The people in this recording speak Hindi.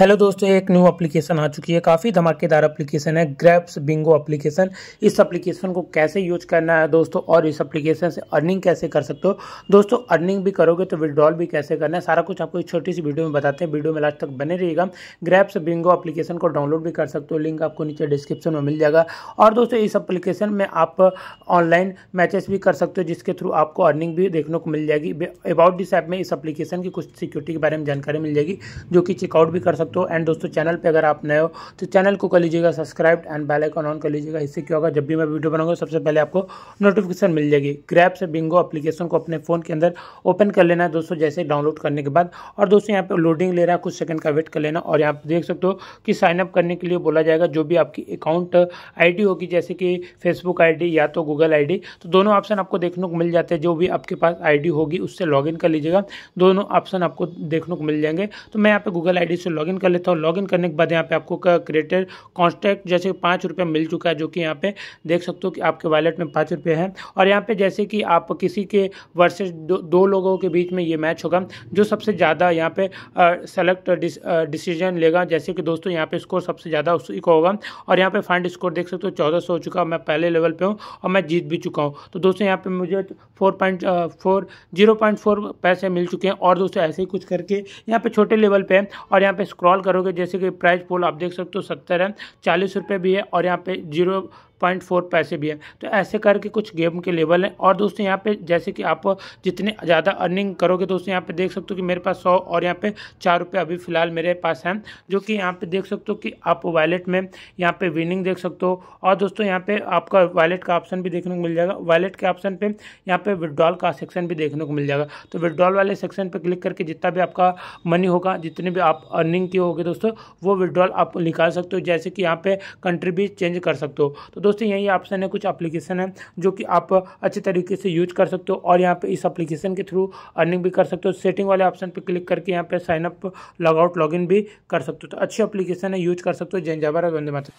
हेलो दोस्तों एक न्यू एप्लीकेशन आ चुकी है काफ़ी धमाकेदार एप्लीकेशन है ग्रैप्स बिंगो एप्लीकेशन इस एप्लीकेशन को कैसे यूज करना है दोस्तों और इस एप्लीकेशन से अर्निंग कैसे कर सकते हो दोस्तों अर्निंग भी करोगे तो विड्रॉल भी कैसे करना है सारा कुछ आपको एक छोटी सी वीडियो में बताते हैं वीडियो में लास्ट तक बने रहिएगा ग्रैप्स बिंगो अप्लीकेशन को डाउनलोड भी कर सकते हो लिंक आपको नीचे डिस्क्रिप्शन में मिल जाएगा और दोस्तों इस अप्लीकेशन में आप ऑनलाइन मैचेस भी कर सकते हो जिसके थ्रू आपको अर्निंग भी देखने को मिल जाएगी अबाउट दिस ऐप में इस एप्लीकेशन की कुछ सिक्योरिटी के बारे में जानकारी मिल जाएगी जो कि चेकआउट भी कर सकते सकते हो एंड दोस्तों चैनल पे अगर आप नए हो तो चैनल को कर लीजिएगा subscribe and bell icon on कर लीजिएगा इससे क्या होगा जब भी मैं वीडियो बनाऊंगा सबसे पहले आपको नोटिफिकेशन मिल जाएगी ग्रैप से बिंगो एप्लीकेशन को अपने फ़ोन के अंदर ओपन कर लेना है दोस्तों जैसे डाउनलोड करने के बाद और दोस्तों यहाँ पर लोडिंग ले रहा है कुछ सेकंड का वेट कर लेना और यहाँ पर देख सकते हो कि साइनअप करने के लिए बोला जाएगा जो भी आपकी अकाउंट आई होगी जैसे कि फेसबुक आई या तो गूगल आई तो दोनों ऑप्शन आपको देखने को मिल जाते हैं जो भी आपके पास आई होगी उससे इन कर लीजिएगा दोनों ऑप्शन आपको देखने को मिल जाएंगे तो मैं यहाँ पे गूगल आई से लॉगिन लॉगिन कर लेता हूँ लॉगिन करने के बाद यहाँ पे आपको क्रिएटेड कॉन्स्टेक्ट जैसे पाँच रुपये मिल चुका है जो कि यहाँ पे देख सकते हो कि आपके वॉलेट में पाँच रुपये है और यहाँ पे जैसे कि आप किसी के वर्सेज दो, दो लोगों के बीच में ये मैच होगा जो सबसे ज़्यादा यहाँ पे सेलेक्ट डिसीजन लेगा जैसे कि दोस्तों यहाँ पे स्कोर सबसे ज़्यादा उसी को होगा और यहाँ पे फाइंड स्कोर देख सकते हो चौदह सौ हो चुका मैं पहले लेवल पे हूँ और मैं जीत भी चुका हूँ तो दोस्तों यहाँ पे मुझे four point four zero point four पैसे मिल चुके हैं और दोस्तों ऐसे ही कुछ करके यहाँ पे छोटे लेवल पे और यहाँ पे स्क्रॉल स्क्रॉल करोगे जैसे कि प्राइस पोल आप देख सकते हो सत्तर है चालीस रुपये भी है और यहाँ पे जीरो पॉइंट फोर पैसे भी है तो ऐसे करके कुछ गेम के लेवल हैं और दोस्तों यहाँ पे जैसे कि आप जितने ज़्यादा अर्निंग करोगे दोस्तों यहाँ पे देख सकते हो कि मेरे पास सौ और यहाँ पे चार रुपये अभी फ़िलहाल मेरे पास हैं जो कि यहाँ पे देख सकते हो कि आप वॉलेट में यहाँ पे विनिंग देख सकते हो और दोस्तों यहाँ पे आपका वॉलेट का ऑप्शन भी देखने को मिल जाएगा वॉलेट के ऑप्शन पर यहाँ पर विड्रॉल का सेक्शन भी देखने को मिल जाएगा तो विड्रॉल वाले सेक्शन पर क्लिक करके जितना भी आपका मनी होगा जितने भी आप अर्निंग किए होगे दोस्तों वो विड्रॉल आप निकाल सकते हो जैसे कि यहाँ पे कंट्री भी चेंज कर सकते हो तो दोस्तों यही ऑप्शन है कुछ एप्लीकेशन है जो कि आप अच्छे तरीके से यूज कर सकते हो और यहाँ पे इस एप्लीकेशन के थ्रू अर्निंग भी कर सकते हो सेटिंग वाले ऑप्शन पर क्लिक करके यहाँ पे साइनअप लॉगआउट इन भी कर सकते हो तो अच्छी एप्लीकेशन है यूज कर सकते हो जैन जावर वंदे माता